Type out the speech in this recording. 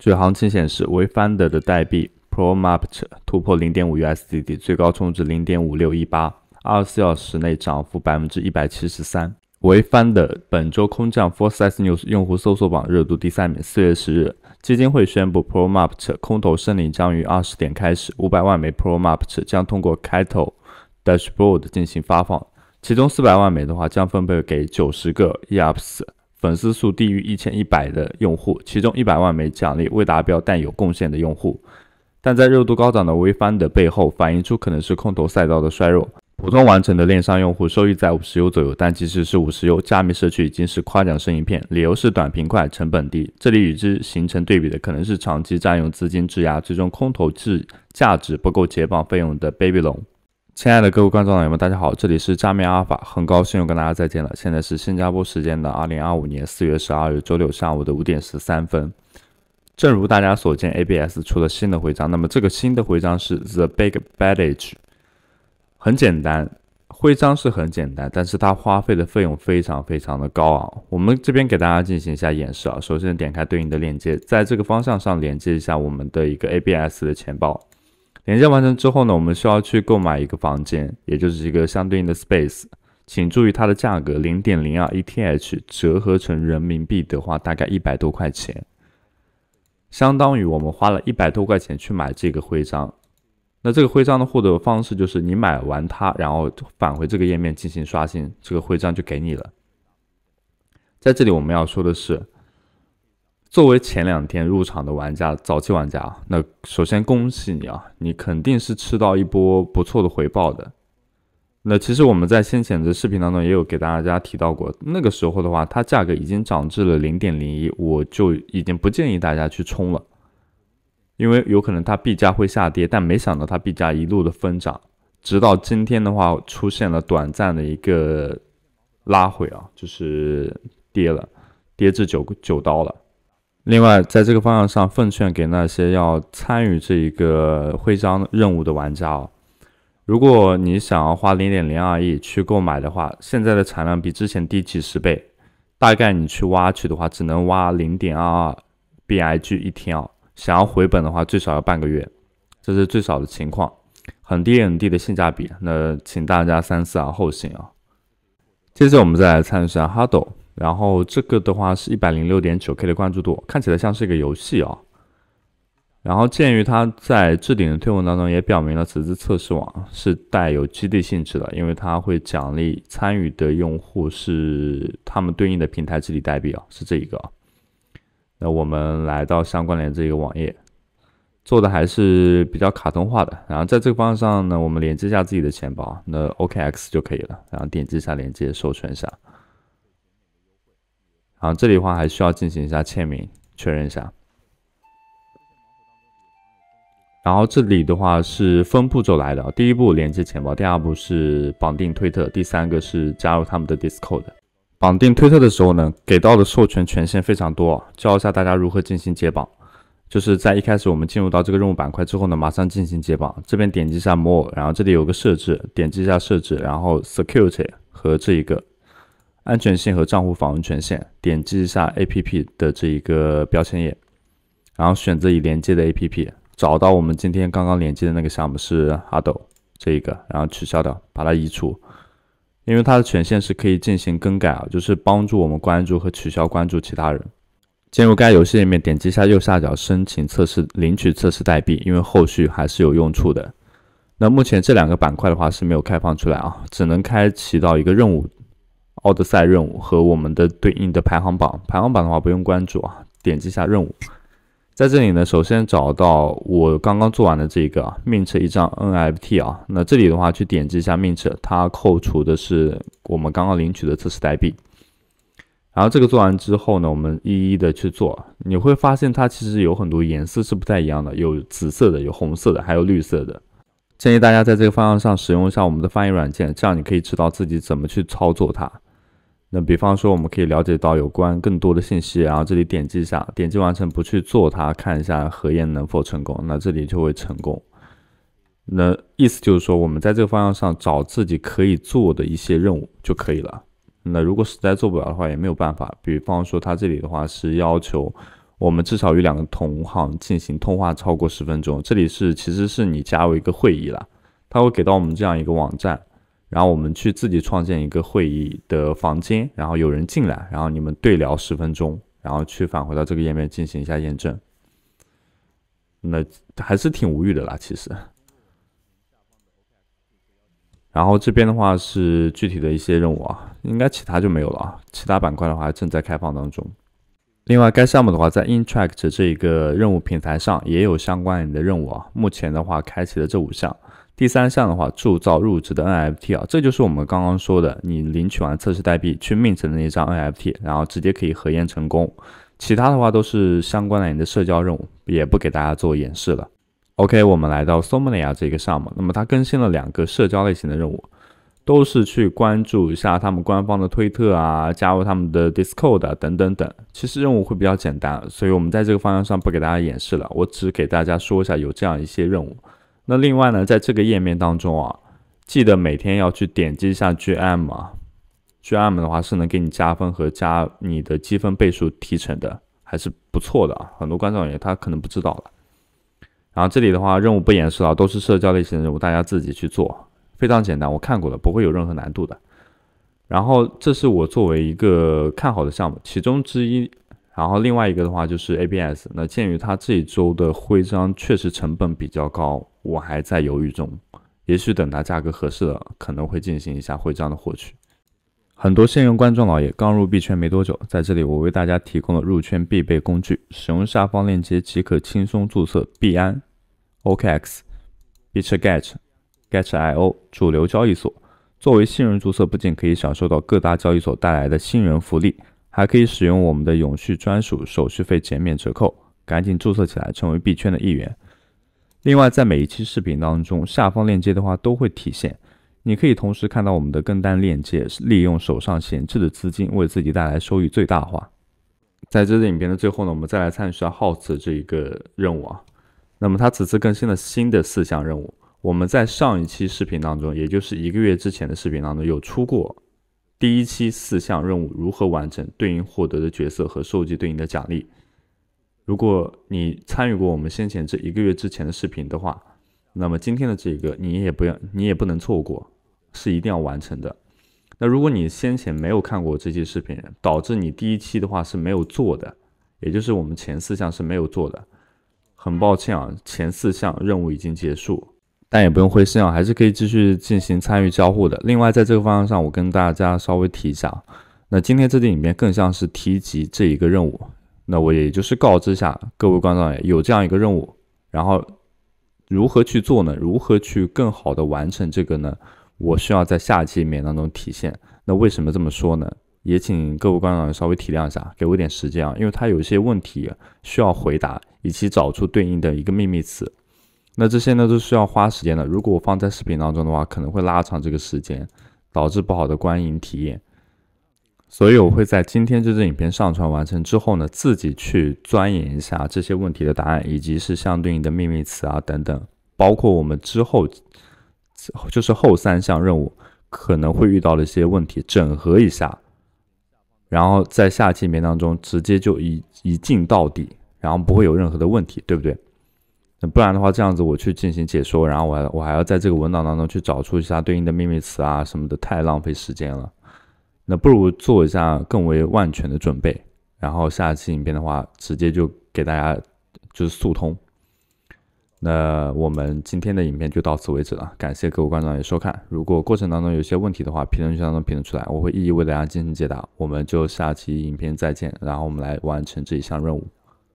据行情显示，Finder 的代币 Pro m a p t 突破零点五 USDT，最高充值零点五六一八，二十四小时内涨幅百分之一百七十三。维番德本周空降 For Size News 用户搜索榜热度第三名。四月十日，基金会宣布 Pro m a p t 空投申领将于二十点开始，五百万枚 Pro m a p t 将通过 k a t a l Dashboard 进行发放，其中四百万枚的话将分配给九十个 e u p s 粉丝数低于一千一百的用户，其中一百万枚奖励未达标但有贡献的用户。但在热度高涨的微翻的背后，反映出可能是空投赛道的衰弱。普通完成的链上用户收益在五十 U 左右，但即使是五十 U，加密社区已经是夸奖声一片。理由是短平快、成本低。这里与之形成对比的，可能是长期占用资金质押，最终空投至价值不够解绑费用的 Baby 龙。亲爱的各位观众朋友们，大家好，这里是加密阿尔法，很高兴又跟大家再见了。现在是新加坡时间的二零二五年四月十二日周六上午的五点十三分。正如大家所见，ABS 出了新的徽章，那么这个新的徽章是 The Big Badge。很简单，徽章是很简单，但是它花费的费用非常非常的高昂。我们这边给大家进行一下演示啊，首先点开对应的链接，在这个方向上连接一下我们的一个 ABS 的钱包。连接完成之后呢，我们需要去购买一个房间，也就是一个相对应的 space。请注意它的价格，零点零二 ETH，折合成人民币的话，大概一百多块钱。相当于我们花了一百多块钱去买这个徽章。那这个徽章的获得方式就是，你买完它，然后返回这个页面进行刷新，这个徽章就给你了。在这里我们要说的是。作为前两天入场的玩家，早期玩家，那首先恭喜你啊，你肯定是吃到一波不错的回报的。那其实我们在先前的视频当中也有给大家提到过，那个时候的话，它价格已经涨至了零点零一，我就已经不建议大家去冲了，因为有可能它币价会下跌。但没想到它币价一路的疯涨，直到今天的话出现了短暂的一个拉回啊，就是跌了，跌至九九刀了。另外，在这个方向上，奉劝给那些要参与这一个徽章任务的玩家哦，如果你想要花零点零二亿去购买的话，现在的产量比之前低几十倍，大概你去挖去的话，只能挖零点二二 B I G 一天啊，想要回本的话，最少要半个月，这是最少的情况，很低很低的性价比，那请大家三思而后行啊。接着我们再来参一下哈斗。然后这个的话是一百零六点九 k 的关注度，看起来像是一个游戏啊。然后鉴于他在置顶的推文当中也表明了此次测试网是带有激励性质的，因为它会奖励参与的用户是他们对应的平台治理代币啊，是这一个啊。那我们来到相关联这一个网页，做的还是比较卡通化的。然后在这个方向上呢，我们连接一下自己的钱包，那 OKX 就可以了。然后点击一下连接，授权一下。然后这里的话还需要进行一下签名确认一下，然后这里的话是分步骤来的，第一步连接钱包，第二步是绑定推特，第三个是加入他们的 Discord。绑定推特的时候呢，给到的授权权限非常多，教一下大家如何进行解绑，就是在一开始我们进入到这个任务板块之后呢，马上进行解绑，这边点击一下 More，然后这里有个设置，点击一下设置，然后 Security 和这一个。安全性和账户访问权限。点击一下 APP 的这一个标签页，然后选择已连接的 APP，找到我们今天刚刚连接的那个项目是阿斗这一个，然后取消掉，把它移除。因为它的权限是可以进行更改啊，就是帮助我们关注和取消关注其他人。进入该游戏里面，点击一下右下角申请测试，领取测试代币，因为后续还是有用处的。那目前这两个板块的话是没有开放出来啊，只能开启到一个任务。奥德赛任务和我们的对应的排行榜，排行榜的话不用关注啊，点击一下任务，在这里呢，首先找到我刚刚做完的这个 Mint 一张 NFT 啊，那这里的话去点击一下 Mint，它扣除的是我们刚刚领取的测试代币。然后这个做完之后呢，我们一一的去做，你会发现它其实有很多颜色是不太一样的，有紫色的，有红色的，还有绿色的。建议大家在这个方向上使用一下我们的翻译软件，这样你可以知道自己怎么去操作它。那比方说，我们可以了解到有关更多的信息，然后这里点击一下，点击完成不去做它，看一下核验能否成功。那这里就会成功。那意思就是说，我们在这个方向上找自己可以做的一些任务就可以了。那如果实在做不了的话，也没有办法。比方说，它这里的话是要求我们至少与两个同行进行通话超过十分钟，这里是其实是你加入一个会议了，它会给到我们这样一个网站。然后我们去自己创建一个会议的房间，然后有人进来，然后你们对聊十分钟，然后去返回到这个页面进行一下验证。那还是挺无语的啦，其实。然后这边的话是具体的一些任务啊，应该其他就没有了啊。其他板块的话正在开放当中。另外该项目的话，在 Intract 这一个任务平台上也有相关的任务啊，目前的话开启了这五项。第三项的话，铸造入职的 NFT 啊，这就是我们刚刚说的，你领取完测试代币去命名的那张 NFT，然后直接可以核验成功。其他的话都是相关的你的社交任务，也不给大家做演示了。OK，我们来到 Somnia 这个项目，那么它更新了两个社交类型的任务，都是去关注一下他们官方的推特啊，加入他们的 Discord 等等等。其实任务会比较简单，所以我们在这个方向上不给大家演示了，我只给大家说一下有这样一些任务。那另外呢，在这个页面当中啊，记得每天要去点击一下 GM 啊，GM 的话是能给你加分和加你的积分倍数提成的，还是不错的啊。很多观众也他可能不知道了。然后这里的话任务不演示了，都是社交类型的任务，大家自己去做，非常简单，我看过了，不会有任何难度的。然后这是我作为一个看好的项目其中之一。然后另外一个的话就是 ABS，那鉴于它这一周的徽章确实成本比较高，我还在犹豫中，也许等它价格合适了，可能会进行一下徽章的获取。很多新人观众老爷刚入币圈没多久，在这里我为大家提供了入圈必备工具，使用下方链接即可轻松注册币安、OKX、Bitget、g e t i o 主流交易所。作为新人注册，不仅可以享受到各大交易所带来的新人福利。还可以使用我们的永续专属手续费减免折扣，赶紧注册起来，成为币圈的一员。另外，在每一期视频当中，下方链接的话都会体现，你可以同时看到我们的跟单链接，利用手上闲置的资金，为自己带来收益最大化。在这支影片的最后呢，我们再来参与一下 House 这一个任务啊。那么它此次更新了新的四项任务，我们在上一期视频当中，也就是一个月之前的视频当中有出过。第一期四项任务如何完成，对应获得的角色和收集对应的奖励。如果你参与过我们先前这一个月之前的视频的话，那么今天的这个你也不要，你也不能错过，是一定要完成的。那如果你先前没有看过这期视频，导致你第一期的话是没有做的，也就是我们前四项是没有做的，很抱歉啊，前四项任务已经结束。但也不用灰心啊，还是可以继续进行参与交互的。另外，在这个方向上，我跟大家稍微提一下那今天这期影片更像是提及这一个任务，那我也就是告知下各位观众有这样一个任务，然后如何去做呢？如何去更好的完成这个呢？我需要在下期里面当中体现。那为什么这么说呢？也请各位观众稍微体谅一下，给我一点时间啊，因为他有一些问题需要回答，以及找出对应的一个秘密词。那这些呢都是要花时间的。如果我放在视频当中的话，可能会拉长这个时间，导致不好的观影体验。所以我会在今天这支影片上传完成之后呢，自己去钻研一下这些问题的答案，以及是相对应的秘密词啊等等，包括我们之后就是后三项任务可能会遇到的一些问题，整合一下，然后在下期影片当中直接就一一镜到底，然后不会有任何的问题，对不对？那不然的话，这样子我去进行解说，然后我还我还要在这个文档当中去找出一下对应的秘密词啊什么的，太浪费时间了。那不如做一下更为万全的准备，然后下期影片的话，直接就给大家就是速通。那我们今天的影片就到此为止了，感谢各位观众的收看。如果过程当中有些问题的话，评论区当中评论出来，我会一一为大家进行解答。我们就下期影片再见，然后我们来完成这一项任务。